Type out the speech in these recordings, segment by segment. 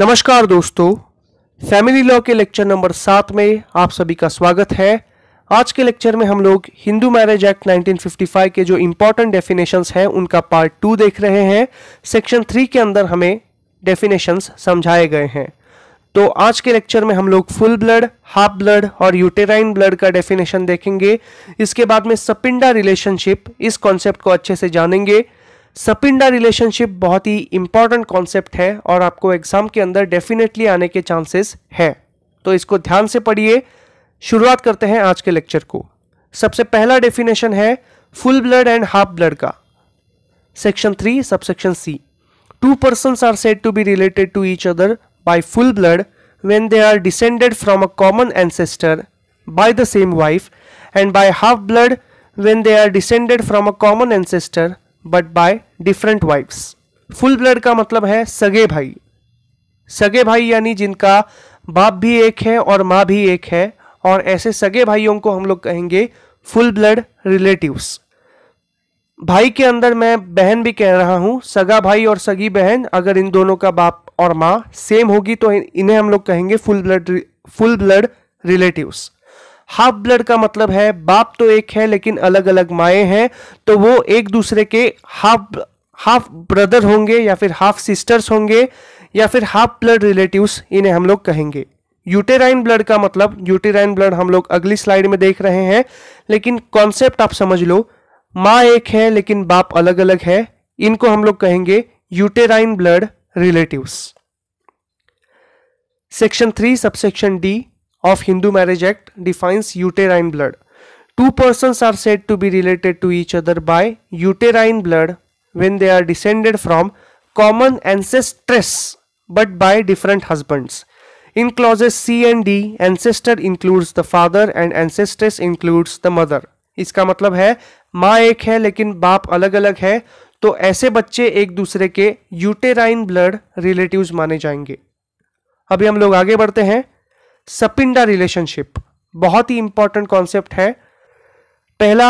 नमस्कार दोस्तों family law के लेक्चर नंबर सात में आप सभी का स्वागत है आज के लेक्चर में हम लोग हिंदू मैरिज एक्ट 1955 के जो इम्पोर्टेंट डेफिनेशंस हैं उनका पार्ट टू देख रहे हैं सेक्शन थ्री के अंदर हमें डेफिनेशंस समझाए गए हैं तो आज के लेक्चर में हम लोग फुल ब्लड हाफ ब्लड और यूटेराइन ब्लड का डेफिनेशन देखेंगे इसके बाद में सपिंडा रिलेशनशिप इस कॉन्सेप्ट को अच्छे से जानेंगे सपिंडा रिलेशनशिप बहुत ही इंपॉर्टेंट कॉन्सेप्ट है और आपको एग्जाम के अंदर डेफिनेटली आने के चांसेस है तो इसको ध्यान से पढ़िए शुरुआत करते हैं आज के लेक्चर को सबसे पहला डेफिनेशन है full blood and half blood का section three subsection C two person are said to be related to each other by full blood when they are descended from a common ancestor by the same wife and by half blood when they are descended from a common ancestor but by different wifes full blood का मतलब है सगे भाई सगे भाई यानी जिनका बाप भी एक है और माँ भी एक है और ऐसे सगे भाइयों को हम लोग कहेंगे फुल ब्लड रिलेटिव्स भाई के अंदर मैं बहन भी कह रहा हूँ सगा भाई और सगी बहन अगर इन दोनों का बाप और माँ सेम होगी तो इन्हें हम लोग कहेंगे full blood full blood relatives half blood का मतलब है बाप तो एक है लेकिन अलग अलग माए हैं तो वो एक दूसरे के हाफ हाफ ब्रदर होंगे या फिर हाफ सिस्टर्स होंगे या फिर हाफ ब्लड रिलेटिव्स इन्हें हम लोग कहेंगे यूटेराइन ब्लड का मतलब यूटेराइन ब्लड हम लोग अगली स्लाइड में देख रहे हैं लेकिन कॉन्सेप्ट आप समझ लो माँ एक है लेकिन बाप अलग अलग है इनको हम लोग कहेंगे uterine blood relatives section three subsection D of Hindu Marriage Act defines uterine blood. Two persons are said to be related to each other by uterine blood when they are descended from common ancestors but by different husbands. In clauses C and D, ancestor includes the father and ancestress includes the mother. इसका मतलब है माँ एक है लेकिन बाप अलग अलग है तो ऐसे बच्चे एक दूसरे के यूटेराइन ब्लड रिलेटिव्स माने जाएंगे अभी हम लोग आगे बढ़ते हैं सपिंडा रिलेशनशिप बहुत ही इंपॉर्टेंट कॉन्सेप्ट है पहला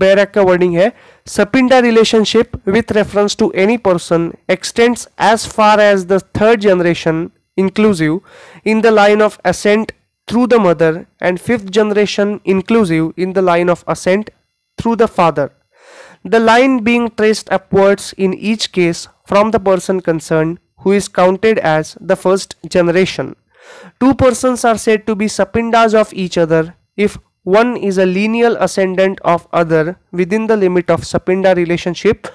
बैरक का वर्डिंग है sapinda relationship with reference to any person extends as far as the third generation inclusive in the line of ascent through the mother and fifth generation inclusive in the line of ascent through the father the line being traced upwards in each case from the person concern who is counted as the first generation Two persons are said to be sapindas of each other if one is a lineal ascendant of other within the limit of sapinda relationship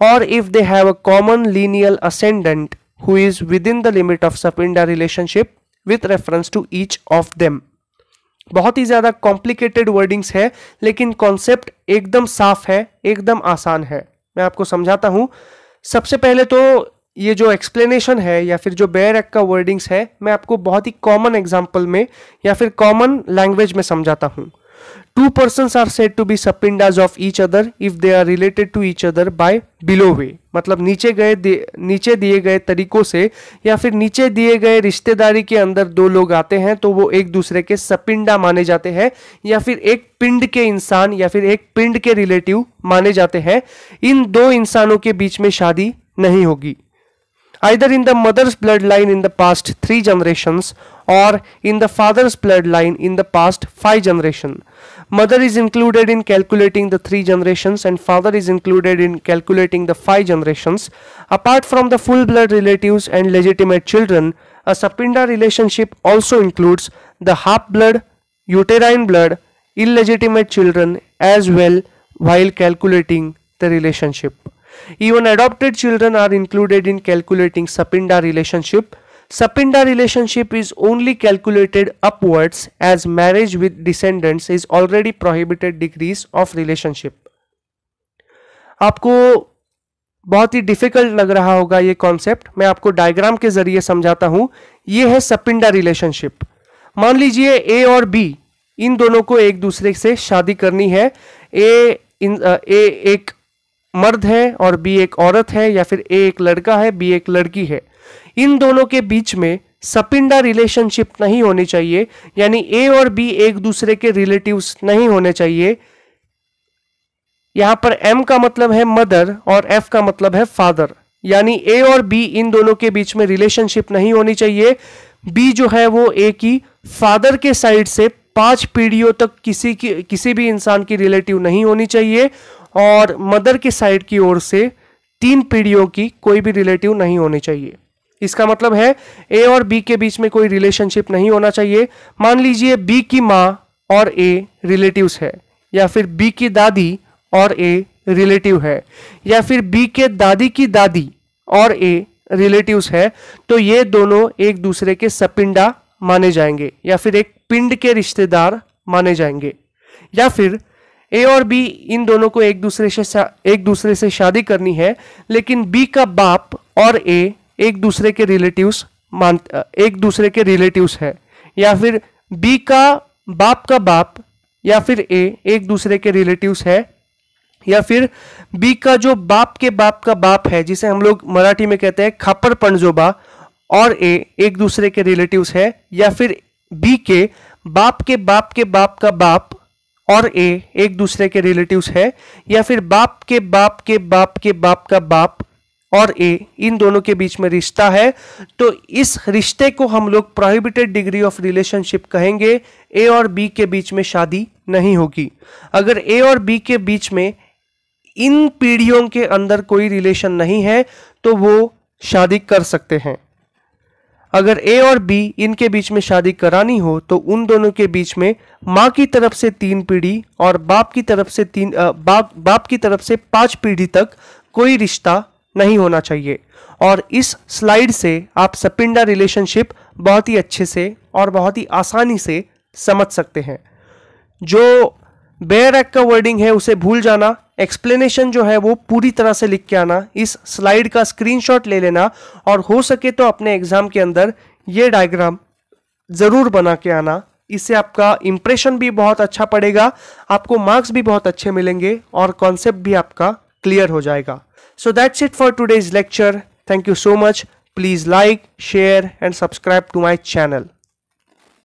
or if they have a common lineal ascendant who is within the limit of sapinda relationship with reference to each of them. बहुत ही ज़्यादा complicated wordings है लेकिन concept एकदम साफ है एकदम आसान है मैं आपको समझाता हूँ सबसे पहले तो ये जो एक्सप्लेनेशन है या फिर जो बेयर एक्ट का वर्डिंग्स है मैं आपको बहुत ही कॉमन एग्जाम्पल में या फिर कॉमन लैंग्वेज में समझाता हूँ two person are said to be sapindas of each other if they are related to each other by below way मतलब नीचे गए नीचे दिए गए तरीकों से या फिर नीचे दिए गए रिश्तेदारी के अंदर दो लोग आते हैं तो वो एक दूसरे के सपिंडा माने जाते हैं या फिर एक पिंड के इंसान या फिर एक पिंड के रिलेटिव माने जाते हैं इन दो इंसानों के बीच में शादी नहीं होगी either in the mother's bloodline in the past 3 generations or in the father's bloodline in the past 5 generations, Mother is included in calculating the 3 generations and father is included in calculating the 5 generations. Apart from the full blood relatives and legitimate children, a Sapinda relationship also includes the half blood, uterine blood, illegitimate children as well while calculating the relationship. Even adopted children are included in calculating Sapinda relationship. Sapinda relationship is only calculated upwards as marriage with descendants is already prohibited degrees of relationship. आपको बहुत ही difficult लग रहा होगा ये concept मैं आपको diagram के जरिए समझाता हूं ये है सपिंडा रिलेशनशिप मान लीजिए ए और बी इन दोनों को एक दूसरे से शादी करनी है ए इन ए एक मर्द है और बी एक औरत है या फिर ए एक लड़का है बी एक लड़की है इन दोनों के बीच में सपिंडा रिलेशनशिप नहीं होनी चाहिए यानी ए और बी एक दूसरे के रिलेटिव्स नहीं होने चाहिए यहां पर एम का मतलब है मदर और एफ का मतलब है फादर यानी ए और बी इन दोनों के बीच में रिलेशनशिप नहीं होनी चाहिए बी जो है वो ए की फादर के साइड से पांच पीढ़ियों तक किसी की किसी भी इंसान की रिलेटिव नहीं होनी चाहिए और मदर की साइड की ओर से तीन पीढ़ियों की कोई भी रिलेटिव नहीं होनी चाहिए इसका मतलब है ए और बी के बीच में कोई रिलेशनशिप नहीं होना चाहिए मान लीजिए बी की माँ और ए रिलेटिव्स है या फिर बी की दादी और ए रिलेटिव है या फिर बी के दादी की दादी और ए रिलेटिव्स है तो ये दोनों एक दूसरे के सपिंडा माने जाएंगे या फिर एक पिंड के रिश्तेदार माने जाएंगे या फिर ए और बी इन दोनों को एक दूसरे से एक दूसरे से शादी करनी है लेकिन बी का बाप और ए एक दूसरे के रिलेटिव्स मान एक दूसरे के रिलेटिव्स है या फिर बी का बाप का बाप या फिर ए एक दूसरे के रिलेटिव्स है या फिर बी का जो बाप के बाप का बाप है जिसे हम लोग मराठी में कहते हैं खापर पणजोबा और ए एक दूसरे के रिलेटिव्स है या फिर बी के बाप के बाप के बाप का बाप और ए एक दूसरे के रिलेटिव्स है या फिर बाप के बाप के बाप के बाप का बाप और ए इन दोनों के बीच में रिश्ता है तो इस रिश्ते को हम लोग प्रोहिबिटेड डिग्री ऑफ रिलेशनशिप कहेंगे ए और बी के बीच में शादी नहीं होगी अगर ए और बी के बीच में इन पीढ़ियों के अंदर कोई रिलेशन नहीं है तो वो शादी कर सकते हैं अगर ए और बी इनके बीच में शादी करानी हो तो उन दोनों के बीच में माँ की तरफ से तीन पीढ़ी और बाप की तरफ से तीन आ, बाप बाप की तरफ से पांच पीढ़ी तक कोई रिश्ता नहीं होना चाहिए और इस स्लाइड से आप सपिंडा रिलेशनशिप बहुत ही अच्छे से और बहुत ही आसानी से समझ सकते हैं जो बेयर एक्ट का वर्डिंग है उसे भूल जाना एक्सप्लेनेशन जो है वो पूरी तरह से लिख के आना इस स्लाइड का स्क्रीनशॉट ले लेना और हो सके तो अपने एग्जाम के अंदर ये डायग्राम ज़रूर बना के आना इससे आपका इम्प्रेशन भी बहुत अच्छा पड़ेगा आपको मार्क्स भी बहुत अच्छे मिलेंगे और कॉन्सेप्ट भी आपका क्लियर हो जाएगा so that's it for today's lecture thank you so much please like share and subscribe to my channel